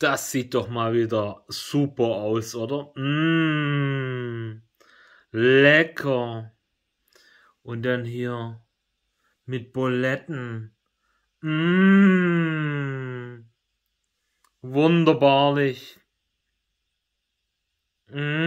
Das sieht doch mal wieder super aus, oder? Mmh, lecker. Und dann hier mit Buletten. Mmh, wunderbarlich. Mmh.